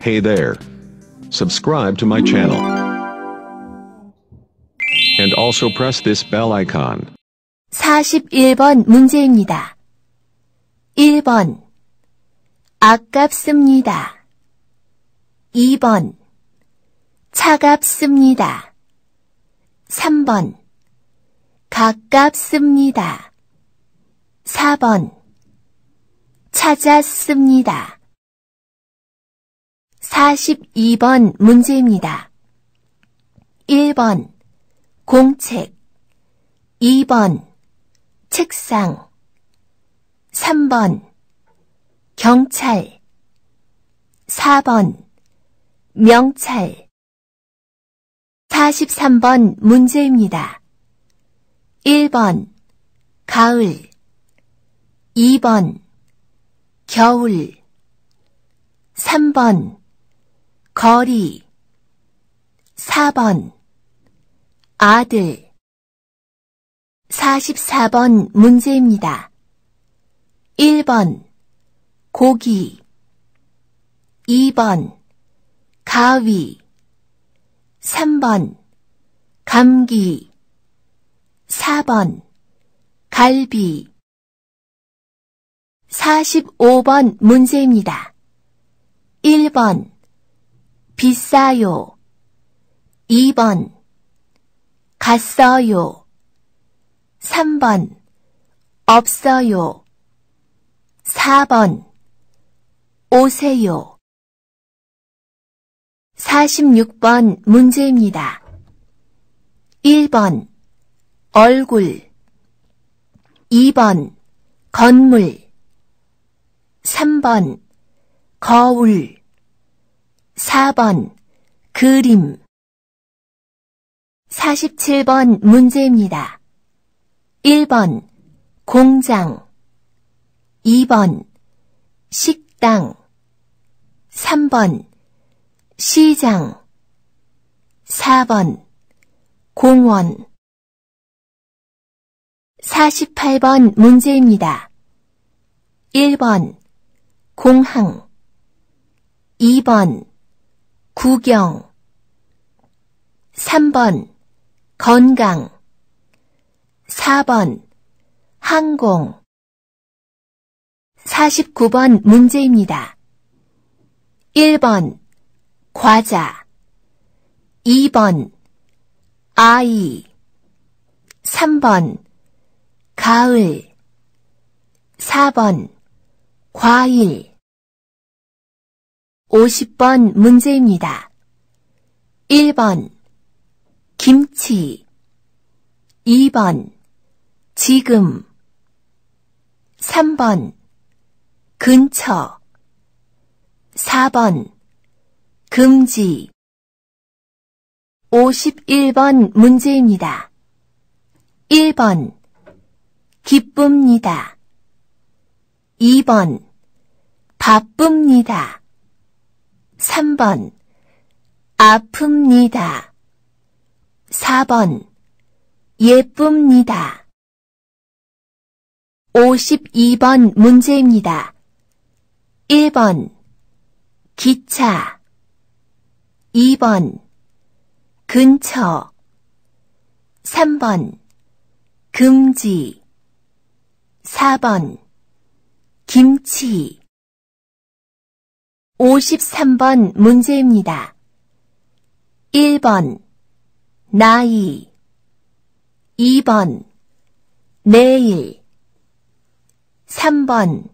Hey there. Subscribe to my channel. And also press this bell icon. 41번 문제입니다. 1번 아깝습니다. 2번 차갑습니다. 3번 가깝습니다. 4번 찾았습니다. 42번 문제입니다. 1번 공책 2번 책상 3번 경찰 4번 명찰 43번 문제입니다. 1번 가을 2번 겨울 3번 거리 4번 아들 44번 문제입니다. 1번 고기 2번 가위 3번 감기 4번 갈비 45번 문제입니다. 1번 비싸요 2번 갔어요 3번 없어요 4번 오세요 46번 문제입니다. 1번 얼굴 2번 건물 3번 거울 4번 그림 47번 문제입니다. 1번 공장 2번 식당 3번 시장 4번 공원 48번 문제입니다. 1번 공항 2번 구경 3번 건강 4번 항공 49번 문제입니다. 1번 과자 2번 아이 3번 가을 4번 과일 50번 문제입니다. 1번 김치 2번 지금 3번 근처 4번 금지 51번 문제입니다. 1번 기쁩니다. 2번 바쁩니다. 3번 아픕니다. 4번 예쁩니다. 52번 문제입니다. 1번 기차 2번 근처 3번 금지 4번 김치 53번 문제입니다. 1번 나이 2번 내일 3번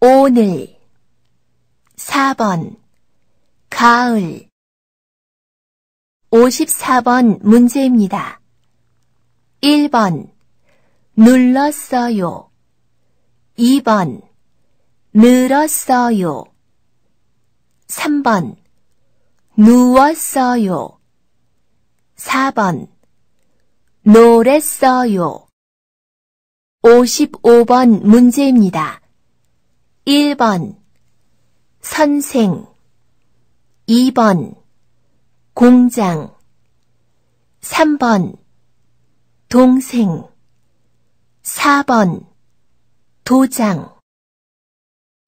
오늘 4번 가을 54번 문제입니다. 1번 눌렀어요 2번 늘었어요 3번 누웠어요. 4번 노랬어요. 55번 문제입니다. 1번 선생 2번 공장 3번 동생 4번 도장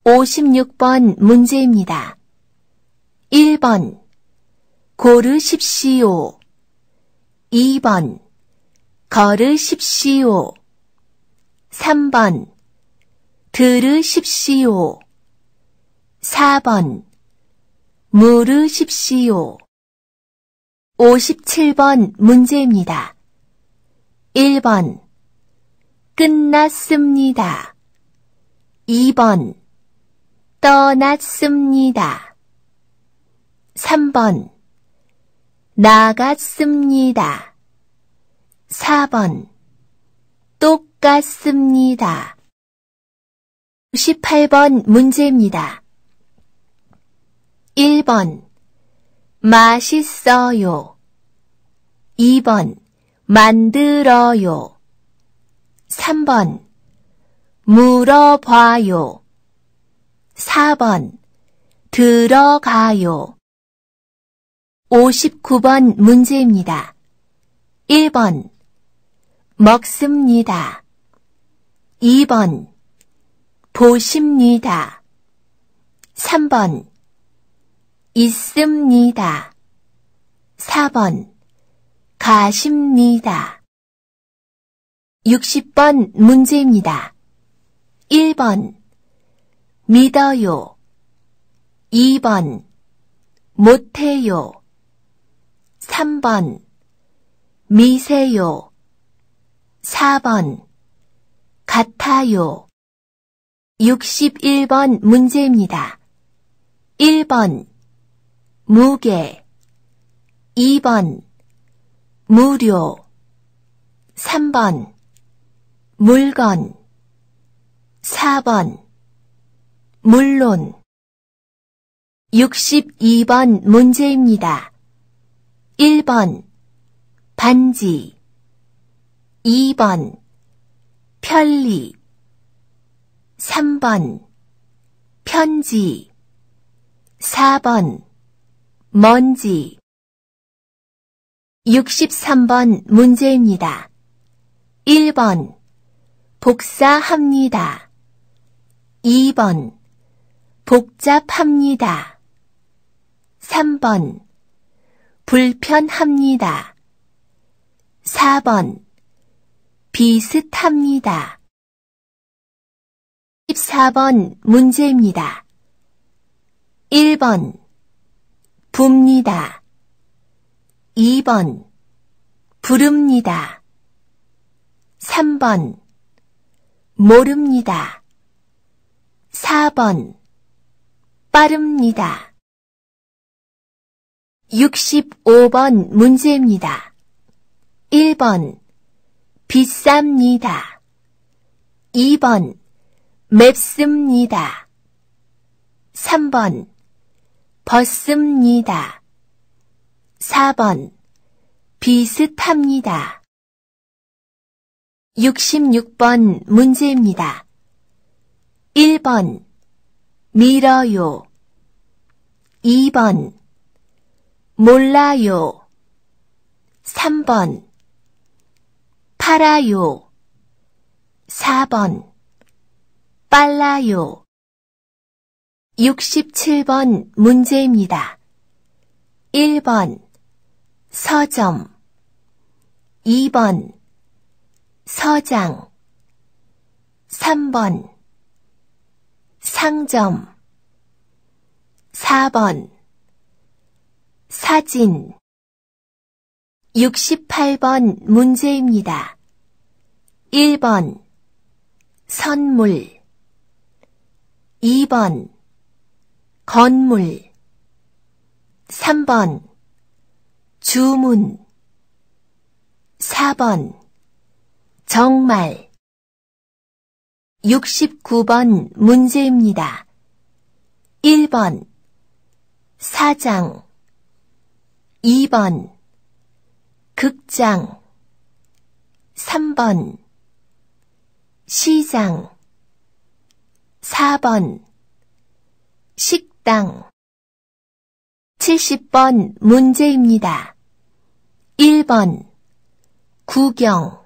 56번 문제입니다. 1번 고르십시오. 2번 걸으십시오. 3번 들으십시오. 4번 물으십시오. 57번 문제입니다. 1번 끝났습니다. 2번 떠났습니다. 3번 나갔습니다. 4번 똑같습니다. 18번 문제입니다. 1번 맛있어요. 2번 만들어요. 3번 물어봐요. 4번 들어가요. 59번 문제입니다. 1번 먹습니다. 2번 보십니다. 3번 있습니다. 4번 가십니다. 60번 문제입니다. 1번 믿어요. 2번 못해요. 3번 미세요 4번 같아요 61번 문제입니다. 1번 무게 2번 무료 3번 물건 4번 물론 62번 문제입니다. 1번 반지 2번 편리 3번 편지 4번 먼지 63번 문제입니다. 1번 복사합니다. 2번 복잡합니다. 3번 불편합니다. 4번 비슷합니다. 14번 문제입니다. 1번 붑니다. 2번 부릅니다. 3번 모릅니다. 4번 빠릅니다. 65번 문제입니다. 1번 비쌉니다. 2번 맵습니다. 3번 벗습니다. 4번 비슷합니다. 66번 문제입니다. 1번 밀어요. 2번 몰라요. 3번. 팔아요. 4번. 빨라요. 67번 문제입니다. 1번. 서점. 2번. 서장. 3번. 상점. 4번. 사진 68번 문제입니다. 1번 선물 2번 건물 3번 주문 4번 정말 69번 문제입니다. 1번 사장 2번 극장 3번 시장 4번 식당 70번 문제입니다. 1번 구경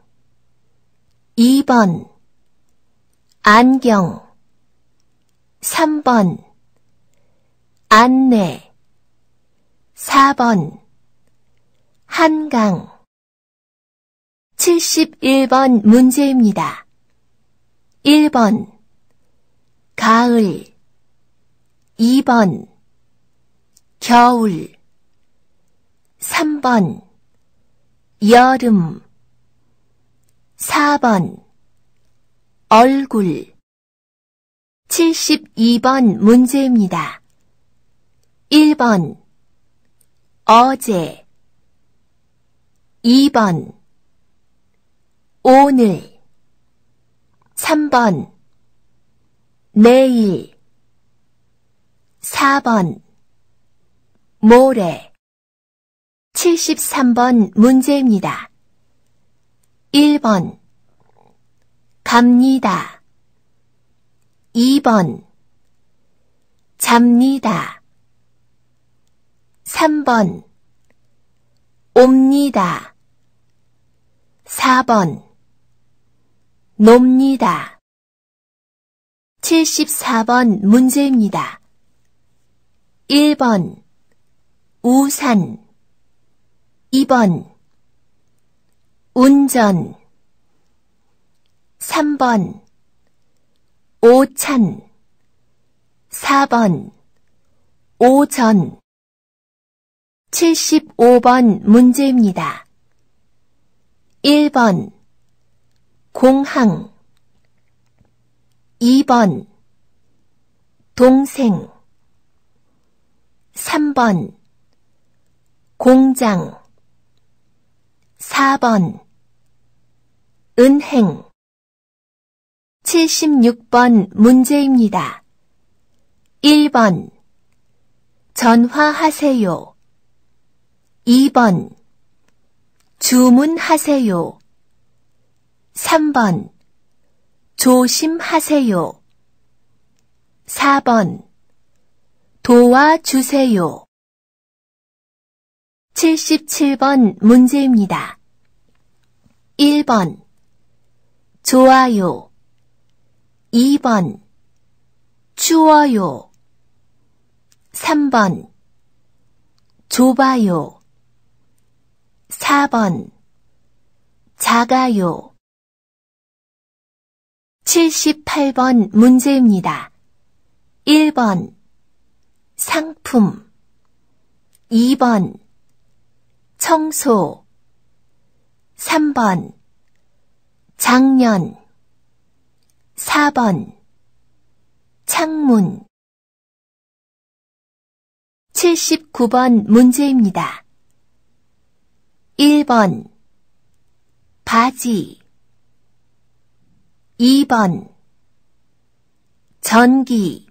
2번 안경 3번 안내 4번 한강 71번 문제입니다. 1번 가을 2번 겨울 3번 여름 4번 얼굴 72번 문제입니다. 1번 어제 2번 오늘 3번 내일 4번 모레 73번 문제입니다. 1번 갑니다 2번 잡니다 3번 옵니다. 4번 놉니다. 74번 문제입니다. 1번 우산 2번 운전 3번 오찬 4번 오전 75번 문제입니다. 1번 공항 2번 동생 3번 공장 4번 은행 76번 문제입니다. 1번 전화하세요. 2번 주문하세요. 3번 조심하세요. 4번 도와주세요. 77번 문제입니다. 1번 좋아요 2번 추워요 3번 좁아요 4번 작아요 78번 문제입니다. 1번 상품 2번 청소 3번 작년 4번 창문 79번 문제입니다. 1번 바지 2번 전기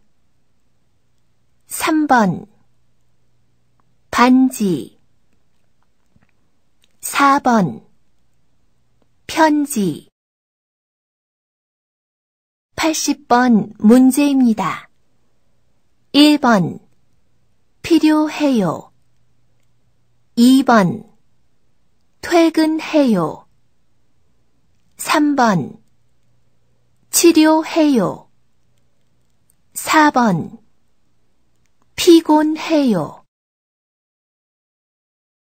3번 반지 4번 편지 80번 문제입니다. 1번 필요해요. 2번 퇴근해요. 3번 치료해요. 4번 피곤해요.